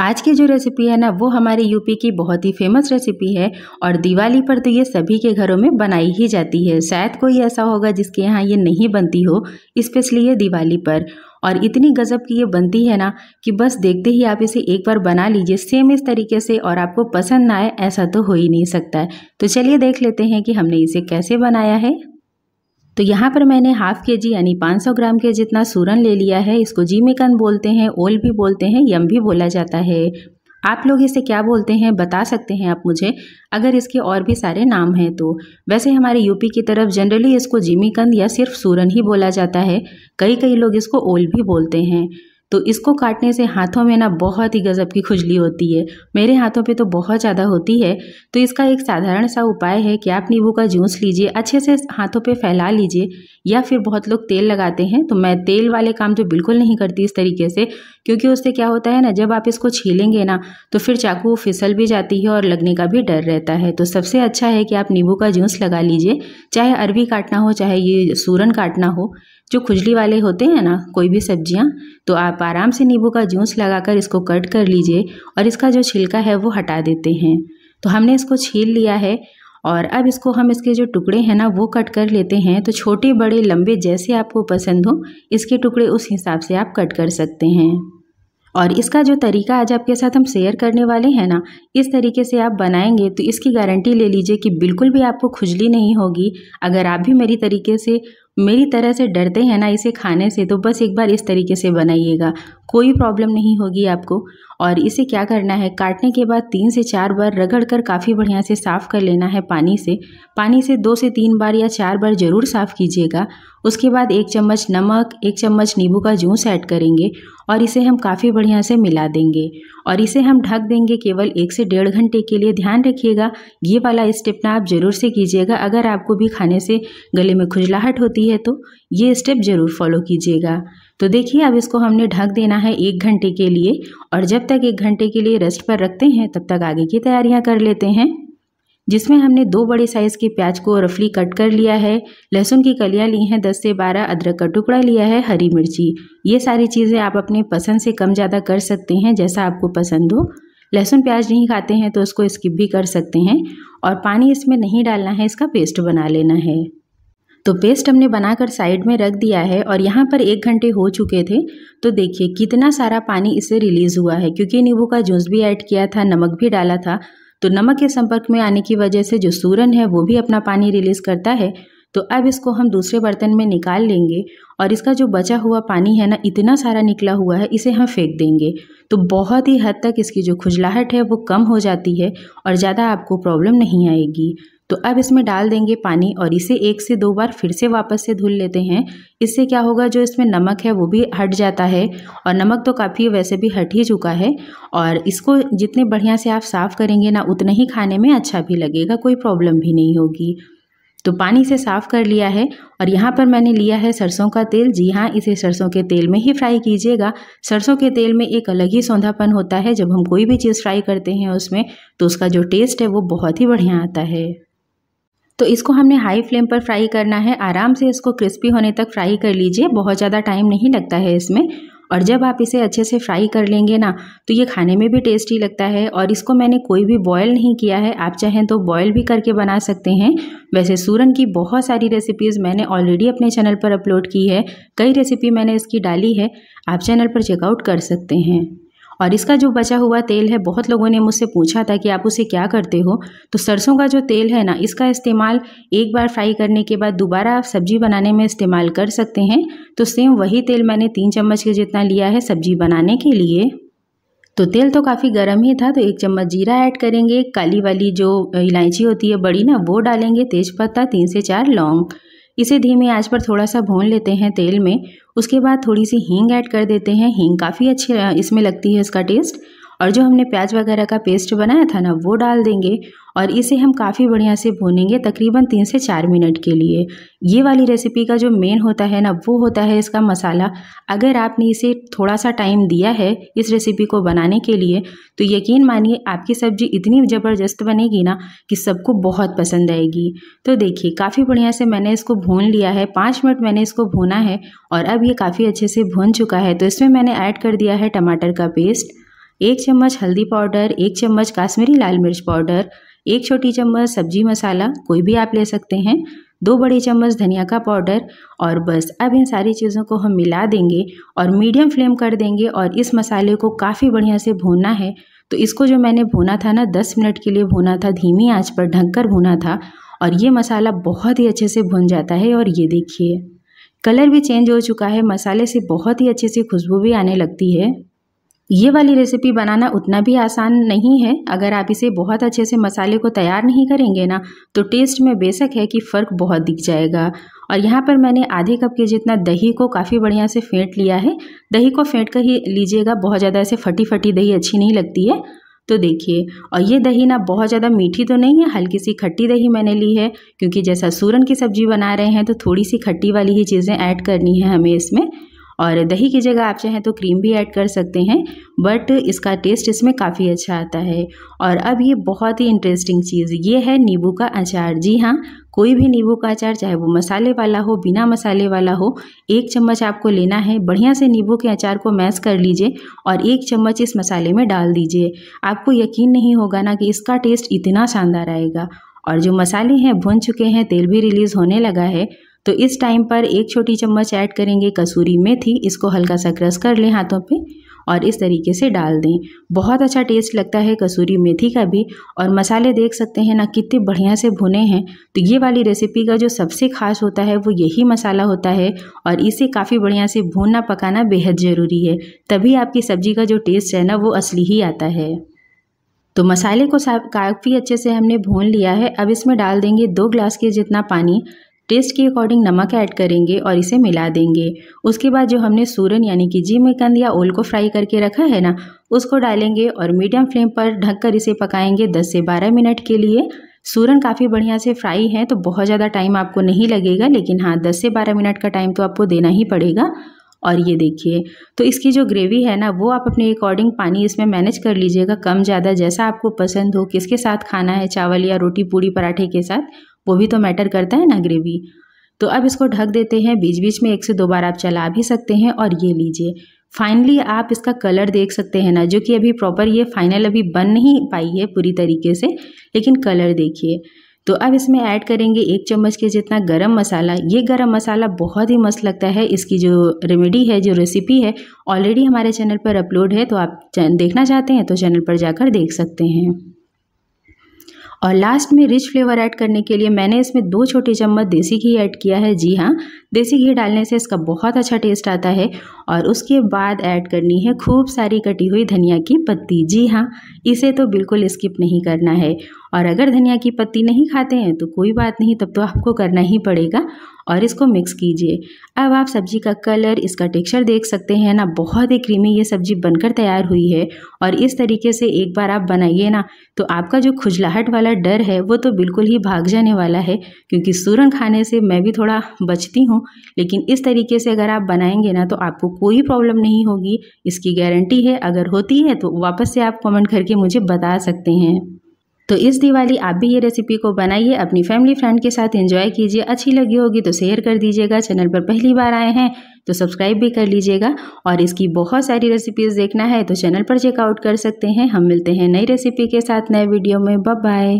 आज की जो रेसिपी है ना वो हमारे यूपी की बहुत ही फेमस रेसिपी है और दिवाली पर तो ये सभी के घरों में बनाई ही जाती है शायद कोई ऐसा होगा जिसके यहाँ ये नहीं बनती हो स्पेशली ये दिवाली पर और इतनी गज़ब की ये बनती है ना कि बस देखते ही आप इसे एक बार बना लीजिए सेम इस तरीके से और आपको पसंद ना आए ऐसा तो हो ही नहीं सकता है तो चलिए देख लेते हैं कि हमने इसे कैसे बनाया है तो यहाँ पर मैंने हाफ के जी यानी 500 ग्राम के जितना सूरन ले लिया है इसको जीमेकन बोलते हैं ओल भी बोलते हैं यम भी बोला जाता है आप लोग इसे क्या बोलते हैं बता सकते हैं आप मुझे अगर इसके और भी सारे नाम हैं तो वैसे हमारे यूपी की तरफ जनरली इसको जिमीकंद या सिर्फ सूरन ही बोला जाता है कई कई लोग इसको ओल भी बोलते हैं तो इसको काटने से हाथों में ना बहुत ही गज़ब की खुजली होती है मेरे हाथों पे तो बहुत ज़्यादा होती है तो इसका एक साधारण सा उपाय है कि आप नींबू का जूस लीजिए अच्छे से हाथों पे फैला लीजिए या फिर बहुत लोग तेल लगाते हैं तो मैं तेल वाले काम तो बिल्कुल नहीं करती इस तरीके से क्योंकि उससे क्या होता है ना जब आप इसको छीलेंगे ना तो फिर चाकू फिसल भी जाती है और लगने का भी डर रहता है तो सबसे अच्छा है कि आप नींबू का जूस लगा लीजिए चाहे अरबी काटना हो चाहे ये सूरन काटना हो जो खुजली वाले होते हैं ना कोई भी सब्जियां तो आप आराम से नींबू का जूस लगाकर इसको कट कर लीजिए और इसका जो छिलका है वो हटा देते हैं तो हमने इसको छील लिया है और अब इसको हम इसके जो टुकड़े हैं ना वो कट कर लेते हैं तो छोटे बड़े लंबे जैसे आपको पसंद हो इसके टुकड़े उस हिसाब से आप कट कर सकते हैं और इसका जो तरीका आज आपके साथ हम शेयर करने वाले हैं ना इस तरीके से आप बनाएंगे तो इसकी गारंटी ले लीजिए कि बिल्कुल भी आपको खुजली नहीं होगी अगर आप भी मेरी तरीके से मेरी तरह से डरते हैं ना इसे खाने से तो बस एक बार इस तरीके से बनाइएगा कोई प्रॉब्लम नहीं होगी आपको और इसे क्या करना है काटने के बाद तीन से चार बार रगड़ कर काफ़ी बढ़िया से साफ़ कर लेना है पानी से पानी से दो से तीन बार या चार बार ज़रूर साफ़ कीजिएगा उसके बाद एक चम्मच नमक एक चम्मच नींबू का जूस ऐड करेंगे और इसे हम काफ़ी बढ़िया से मिला देंगे और इसे हम ढक देंगे केवल एक से डेढ़ घंटे के लिए ध्यान रखिएगा ये वाला स्टेप ना आप ज़रूर से कीजिएगा अगर आपको भी खाने से गले में खुजलाहट होती है तो ये स्टेप ज़रूर फॉलो कीजिएगा तो देखिए अब इसको हमने ढक देना है एक घंटे के लिए और जब तक एक घंटे के लिए रेस्ट पर रखते हैं तब तक आगे की तैयारियाँ कर लेते हैं जिसमें हमने दो बड़े साइज़ के प्याज को रफली कट कर लिया है लहसुन की कलियाँ ली हैं दस से बारह अदरक का टुकड़ा लिया है हरी मिर्ची ये सारी चीज़ें आप अपने पसंद से कम ज़्यादा कर सकते हैं जैसा आपको पसंद हो लहसुन प्याज नहीं खाते हैं तो उसको स्किप भी कर सकते हैं और पानी इसमें नहीं डालना है इसका पेस्ट बना लेना है तो पेस्ट हमने बनाकर साइड में रख दिया है और यहाँ पर एक घंटे हो चुके थे तो देखिए कितना सारा पानी इसे रिलीज़ हुआ है क्योंकि नींबू का जूस भी ऐड किया था नमक भी डाला था तो नमक के संपर्क में आने की वजह से जो सूरन है वो भी अपना पानी रिलीज़ करता है तो अब इसको हम दूसरे बर्तन में निकाल लेंगे और इसका जो बचा हुआ पानी है ना इतना सारा निकला हुआ है इसे हम फेंक देंगे तो बहुत ही हद तक इसकी जो खुजलाहट है वो कम हो जाती है और ज़्यादा आपको प्रॉब्लम नहीं आएगी तो अब इसमें डाल देंगे पानी और इसे एक से दो बार फिर से वापस से धुल लेते हैं इससे क्या होगा जो इसमें नमक है वो भी हट जाता है और नमक तो काफ़ी वैसे भी हट ही चुका है और इसको जितने बढ़िया से आप साफ़ करेंगे ना उतना ही खाने में अच्छा भी लगेगा कोई प्रॉब्लम भी नहीं होगी तो पानी से साफ़ कर लिया है और यहाँ पर मैंने लिया है सरसों का तेल जी हाँ इसे सरसों के तेल में ही फ्राई कीजिएगा सरसों के तेल में एक अलग ही सौंधापन होता है जब हम कोई भी चीज़ फ्राई करते हैं उसमें तो उसका जो टेस्ट है वो बहुत ही बढ़िया आता है तो इसको हमने हाई फ्लेम पर फ्राई करना है आराम से इसको क्रिस्पी होने तक फ्राई कर लीजिए बहुत ज़्यादा टाइम नहीं लगता है इसमें और जब आप इसे अच्छे से फ्राई कर लेंगे ना तो ये खाने में भी टेस्टी लगता है और इसको मैंने कोई भी बॉयल नहीं किया है आप चाहें तो बॉयल भी करके बना सकते हैं वैसे सूरन की बहुत सारी रेसिपीज़ मैंने ऑलरेडी अपने चैनल पर अपलोड की है कई रेसिपी मैंने इसकी डाली है आप चैनल पर चेकआउट कर सकते हैं और इसका जो बचा हुआ तेल है बहुत लोगों ने मुझसे पूछा था कि आप उसे क्या करते हो तो सरसों का जो तेल है ना इसका इस्तेमाल एक बार फ्राई करने के बाद दोबारा आप सब्जी बनाने में इस्तेमाल कर सकते हैं तो सेम वही तेल मैंने तीन चम्मच के जितना लिया है सब्जी बनाने के लिए तो तेल तो काफ़ी गर्म ही था तो एक चम्मच जीरा ऐड करेंगे काली वाली जो इलायची होती है बड़ी ना वो डालेंगे तेज़पत्ता तीन से चार लौंग इसे धीमी आंच पर थोड़ा सा भून लेते हैं तेल में उसके बाद थोड़ी सी हींग ऐड कर देते हैं हींग काफ़ी अच्छी इसमें लगती है इसका टेस्ट और जो हमने प्याज वगैरह का पेस्ट बनाया था ना वो डाल देंगे और इसे हम काफ़ी बढ़िया से भूनेंगे तकरीबन तीन से चार मिनट के लिए ये वाली रेसिपी का जो मेन होता है ना वो होता है इसका मसाला अगर आपने इसे थोड़ा सा टाइम दिया है इस रेसिपी को बनाने के लिए तो यकीन मानिए आपकी सब्ज़ी इतनी ज़बरदस्त बनेगी ना कि सबको बहुत पसंद आएगी तो देखिए काफ़ी बढ़िया से मैंने इसको भून लिया है पाँच मिनट मैंने इसको भूना है और अब ये काफ़ी अच्छे से भून चुका है तो इसमें मैंने ऐड कर दिया है टमाटर का पेस्ट एक चम्मच हल्दी पाउडर एक चम्मच काश्मीरी लाल मिर्च पाउडर एक छोटी चम्मच सब्जी मसाला कोई भी आप ले सकते हैं दो बड़े चम्मच धनिया का पाउडर और बस अब इन सारी चीज़ों को हम मिला देंगे और मीडियम फ्लेम कर देंगे और इस मसाले को काफ़ी बढ़िया से भूनना है तो इसको जो मैंने भूना था ना दस मिनट के लिए भूना था धीमी आंच पर ढककर कर भूना था और ये मसाला बहुत ही अच्छे से भुन जाता है और ये देखिए कलर भी चेंज हो चुका है मसाले से बहुत ही अच्छे से खुशबू भी आने लगती है ये वाली रेसिपी बनाना उतना भी आसान नहीं है अगर आप इसे बहुत अच्छे से मसाले को तैयार नहीं करेंगे ना तो टेस्ट में बेशक है कि फ़र्क बहुत दिख जाएगा और यहाँ पर मैंने आधे कप के जितना दही को काफ़ी बढ़िया से फेंट लिया है दही को फेंट कर ही लीजिएगा बहुत ज़्यादा ऐसे फटी फटी दही अच्छी नहीं लगती है तो देखिए और ये दही ना बहुत ज़्यादा मीठी तो नहीं है हल्की सी खट्टी दही मैंने ली है क्योंकि जैसा सूरन की सब्ज़ी बना रहे हैं तो थोड़ी सी खट्टी वाली ही चीज़ें ऐड करनी है हमें इसमें और दही की जगह आप चाहें तो क्रीम भी ऐड कर सकते हैं बट इसका टेस्ट इसमें काफ़ी अच्छा आता है और अब ये बहुत ही इंटरेस्टिंग चीज़ ये है नींबू का अचार जी हाँ कोई भी नींबू का अचार चाहे वो मसाले वाला हो बिना मसाले वाला हो एक चम्मच आपको लेना है बढ़िया से नींबू के अचार को मैश कर लीजिए और एक चम्मच इस मसाले में डाल दीजिए आपको यकीन नहीं होगा ना कि इसका टेस्ट इतना शानदार आएगा और जो मसाले हैं भुन चुके हैं तेल भी रिलीज़ होने लगा है तो इस टाइम पर एक छोटी चम्मच ऐड करेंगे कसूरी मेथी इसको हल्का सा क्रश कर लें हाथों पे और इस तरीके से डाल दें बहुत अच्छा टेस्ट लगता है कसूरी मेथी का भी और मसाले देख सकते हैं ना कितने बढ़िया से भुने हैं तो ये वाली रेसिपी का जो सबसे खास होता है वो यही मसाला होता है और इसे काफ़ी बढ़िया से भूनना पकाना बेहद ज़रूरी है तभी आपकी सब्ज़ी का जो टेस्ट है ना वो असली ही आता है तो मसाले को काफ़ी अच्छे से हमने भून लिया है अब इसमें डाल देंगे दो ग्लास के जितना पानी टेस्ट के अकॉर्डिंग नमक ऐड करेंगे और इसे मिला देंगे उसके बाद जो हमने सूरन यानी कि जी मेकंद या ओल को फ्राई करके रखा है ना उसको डालेंगे और मीडियम फ्लेम पर ढककर इसे पकाएंगे 10 से 12 मिनट के लिए सूरन काफ़ी बढ़िया से फ्राई है तो बहुत ज़्यादा टाइम आपको नहीं लगेगा लेकिन हाँ दस से बारह मिनट का टाइम तो आपको देना ही पड़ेगा और ये देखिए तो इसकी जो ग्रेवी है ना वो आप अपने अकॉर्डिंग पानी इसमें मैनेज कर लीजिएगा कम ज़्यादा जैसा आपको पसंद हो किसके साथ खाना है चावल या रोटी पूड़ी पराठे के साथ वो भी तो मैटर करता है ना ग्रेवी तो अब इसको ढक देते हैं बीच बीच में एक से दो बार आप चला भी सकते हैं और ये लीजिए फाइनली आप इसका कलर देख सकते हैं ना जो कि अभी प्रॉपर ये फाइनल अभी बन नहीं पाई है पूरी तरीके से लेकिन कलर देखिए तो अब इसमें ऐड करेंगे एक चम्मच के जितना गरम मसाला ये गरम मसाला बहुत ही मस्त लगता है इसकी जो रेमेडी है जो रेसिपी है ऑलरेडी हमारे चैनल पर अपलोड है तो आप देखना चाहते हैं तो चैनल पर जाकर देख सकते हैं और लास्ट में रिच फ्लेवर ऐड करने के लिए मैंने इसमें दो छोटे चम्मच देसी घी ऐड किया है जी हाँ देसी घी डालने से इसका बहुत अच्छा टेस्ट आता है और उसके बाद ऐड करनी है खूब सारी कटी हुई धनिया की पत्ती जी हाँ इसे तो बिल्कुल स्किप नहीं करना है और अगर धनिया की पत्ती नहीं खाते हैं तो कोई बात नहीं तब तो आपको करना ही पड़ेगा और इसको मिक्स कीजिए अब आप सब्जी का कलर इसका टेक्सचर देख सकते हैं ना बहुत ही क्रीमी ये सब्जी बनकर तैयार हुई है और इस तरीके से एक बार आप बनाइए ना तो आपका जो खुजलाहट वाला डर है वो तो बिल्कुल ही भाग जाने वाला है क्योंकि सूरन खाने से मैं भी थोड़ा बचती हूँ लेकिन इस तरीके से अगर आप बनाएंगे ना तो आपको कोई प्रॉब्लम नहीं होगी इसकी गारंटी है अगर होती है तो वापस से आप कमेंट करके मुझे बता सकते हैं तो इस दिवाली आप भी ये रेसिपी को बनाइए अपनी फैमिली फ्रेंड के साथ एंजॉय कीजिए अच्छी लगी होगी तो शेयर कर दीजिएगा चैनल पर पहली बार आए हैं तो सब्सक्राइब भी कर लीजिएगा और इसकी बहुत सारी रेसिपीज़ देखना है तो चैनल पर चेकआउट कर सकते हैं हम मिलते हैं नई रेसिपी के साथ नए वीडियो में बाय